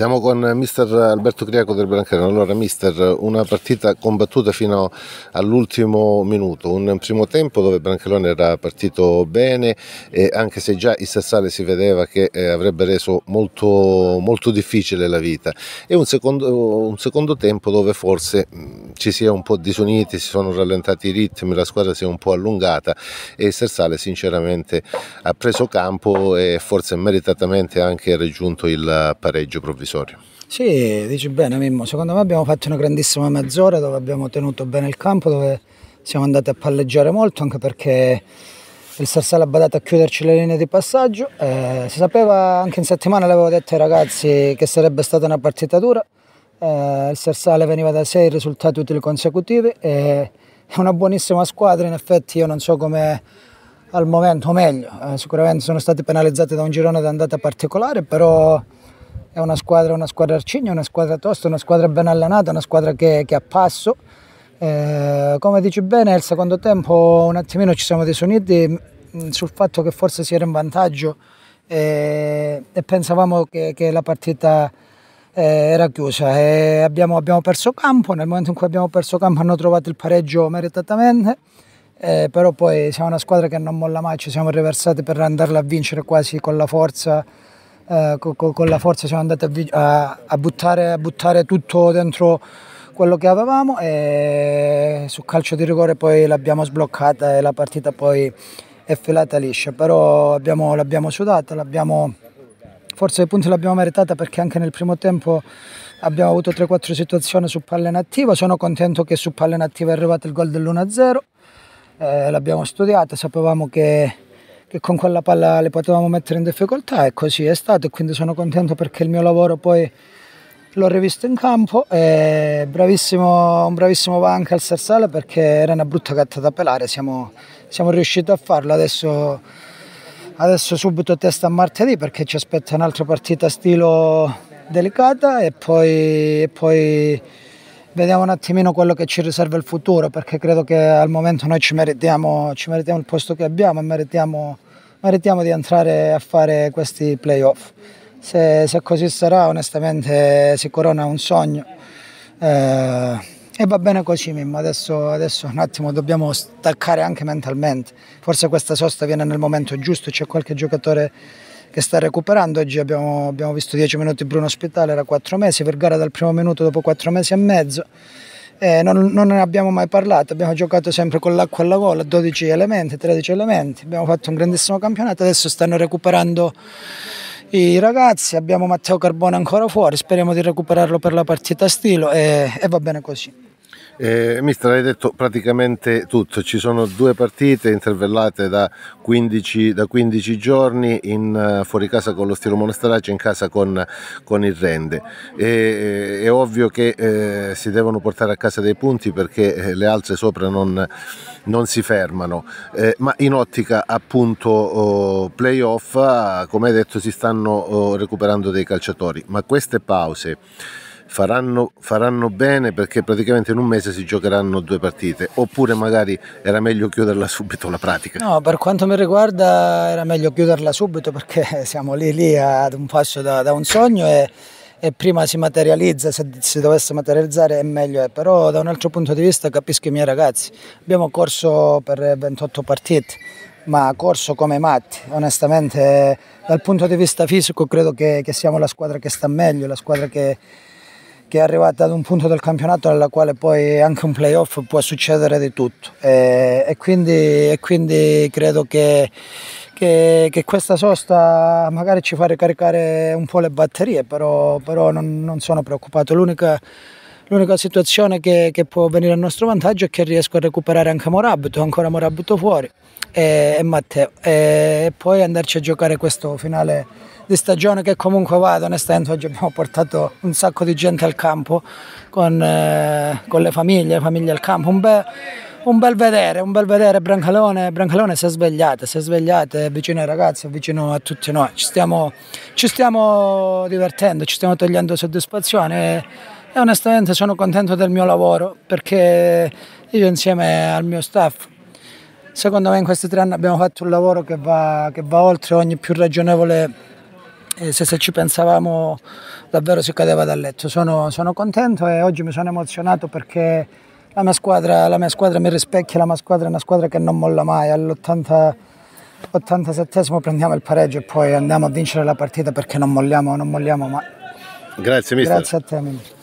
Siamo con mister Alberto Criaco del Brancarino. Allora mister, una partita combattuta fino all'ultimo minuto, un primo tempo dove Brancalone era partito bene anche se già il Sassale si vedeva che eh, avrebbe reso molto, molto difficile la vita e un secondo, un secondo tempo dove forse mm, ci si è un po' disuniti, si sono rallentati i ritmi, la squadra si è un po' allungata e il Sassale sinceramente ha preso campo e forse meritatamente anche ha raggiunto il pareggio provvisorio episodio. Sì, dici bene Mimmo, secondo me abbiamo fatto una grandissima mezz'ora dove abbiamo tenuto bene il campo, dove siamo andati a palleggiare molto anche perché il Sarsala ha badato a chiuderci le linee di passaggio, eh, si sapeva anche in settimana, l'avevo detto ai ragazzi, che sarebbe stata una partita dura, eh, il Sarsale veniva da 6 risultati utili consecutivi, eh, è una buonissima squadra, in effetti io non so come al momento, o meglio, eh, sicuramente sono stati penalizzati da un girone d'andata particolare, però è una squadra, una squadra arcigna, una squadra tosta, una squadra ben allenata, una squadra che, che ha passo. Eh, come dici bene, nel secondo tempo un attimino ci siamo disuniti mm, sul fatto che forse si era in vantaggio e, eh, e pensavamo che, che, la partita eh, era chiusa. Abbiamo, abbiamo, perso campo, nel momento in cui abbiamo perso campo hanno trovato il pareggio meritatamente, eh, però poi siamo una squadra che non molla mai, ci siamo riversati per andarla a vincere quasi con la forza eh, con, con la forza siamo andati a, a, buttare, a buttare tutto dentro quello che avevamo e sul calcio di rigore poi l'abbiamo sbloccata e la partita poi è filata liscia, però l'abbiamo sudata, l'abbiamo forse i punti l'abbiamo meritata perché anche nel primo tempo abbiamo avuto 3-4 situazioni su palla inattiva, sono contento che su palla inattiva è arrivato il gol dell'1-0, eh, l'abbiamo studiato sapevamo che che con quella palla le potevamo mettere in difficoltà e così è stato e quindi sono contento perché il mio lavoro poi l'ho rivisto in campo e bravissimo, un bravissimo va anche al Sarsale perché era una brutta gatta da pelare, siamo, siamo riusciti a farlo, adesso, adesso subito testa a martedì perché ci aspetta un'altra partita stilo delicata e poi, e poi vediamo un attimino quello che ci riserva il futuro, perché credo che al momento noi ci meritiamo, ci meritiamo il posto che abbiamo e meritiamo, meritiamo, di entrare a fare questi playoff. Se, se così sarà, onestamente si corona un sogno. Eh, e va bene così Mimmo, adesso, adesso, un attimo dobbiamo staccare anche mentalmente, forse questa sosta viene nel momento giusto, c'è qualche giocatore che sta recuperando, oggi abbiamo, abbiamo visto 10 minuti Bruno Ospitale, era 4 mesi, per gara dal primo minuto dopo 4 mesi e mezzo, eh, non, non, ne abbiamo mai parlato, abbiamo giocato sempre con l'acqua alla gola, 12 elementi, 13 elementi, abbiamo fatto un grandissimo campionato, adesso stanno recuperando i ragazzi, abbiamo Matteo Carbone ancora fuori, speriamo di recuperarlo per la partita stilo e, e va bene così. Eh, mister, hai detto praticamente tutto, ci sono due partite intervallate da 15, da 15 giorni in, uh, fuori casa con lo Stilo e in casa con, con il Rende. E, eh, è ovvio che eh, si devono portare a casa dei punti perché eh, le alze sopra non, non si fermano, eh, ma in ottica appunto oh, playoff, ah, come hai detto, si stanno oh, recuperando dei calciatori, ma queste pause faranno, faranno, bene perché praticamente in un mese si giocheranno due partite, oppure magari era meglio chiuderla subito la pratica? No, per quanto mi riguarda era meglio chiuderla subito perché siamo lì lì ad un passo da, da un sogno e, e, prima si materializza, se si dovesse materializzare è meglio, però da un altro punto di vista capisco i miei ragazzi, abbiamo corso per 28 partite ma corso come matti, onestamente dal punto di vista fisico credo che, che siamo la squadra che sta meglio, la squadra che, che è arrivata ad un punto del campionato nella quale poi anche un playoff può succedere di tutto e, eh, e, quindi, e quindi, credo che, che, che, questa sosta magari ci fa ricaricare un po' le batterie però, però non, non sono preoccupato l'unica L'unica situazione che, che, può venire a nostro vantaggio è che riesco a recuperare anche Morabito, ancora Morabito fuori e, e Matteo. E, e, poi andarci a giocare questo finale di stagione che comunque vado, onestamente oggi abbiamo portato un sacco di gente al campo con, eh, con le famiglie, le famiglie al campo. Un bel, un bel vedere, un bel vedere Brancalone, Brancalone si è svegliata, si è svegliata vicino ai ragazzi, vicino a tutti noi, ci stiamo, ci stiamo divertendo, ci stiamo togliendo soddisfazione e onestamente sono contento del mio lavoro perché io insieme al mio staff secondo me in questi tre anni abbiamo fatto un lavoro che va, che va oltre ogni più ragionevole e se, se, ci pensavamo davvero si cadeva dal letto. Sono, sono, contento e oggi mi sono emozionato perché la mia, squadra, la mia squadra mi rispecchia, la mia squadra è una squadra che non molla mai, all'87 87 prendiamo il pareggio e poi andiamo a vincere la partita perché non molliamo, non molliamo mai. Grazie mister. Grazie a te. Mister.